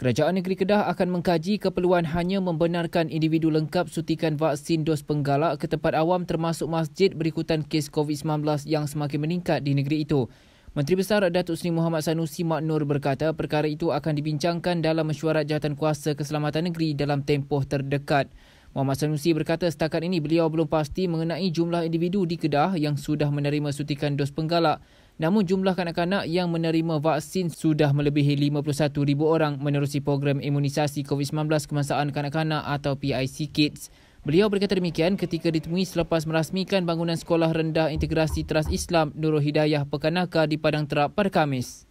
Kerajaan Negeri Kedah akan mengkaji keperluan hanya membenarkan individu lengkap sutikan vaksin dos penggalak ke tempat awam termasuk masjid berikutan kes COVID-19 yang semakin meningkat di negeri itu. Menteri Besar Datuk Seri Muhammad Sanusi Maknur berkata perkara itu akan dibincangkan dalam mesyuarat jawatan kuasa keselamatan negeri dalam tempoh terdekat. Muhammad Sanusi berkata setakat ini beliau belum pasti mengenai jumlah individu di Kedah yang sudah menerima sutikan dos penggalak Namun jumlah kanak-kanak yang menerima vaksin sudah melebihi 51,000 orang menerusi program imunisasi COVID-19 kemasaan kanak-kanak atau PIC Kids. Beliau berkata demikian ketika ditemui selepas merasmikan bangunan sekolah rendah integrasi teras Islam Nurul Hidayah Pekanaka di Padang Terap pada Kamis.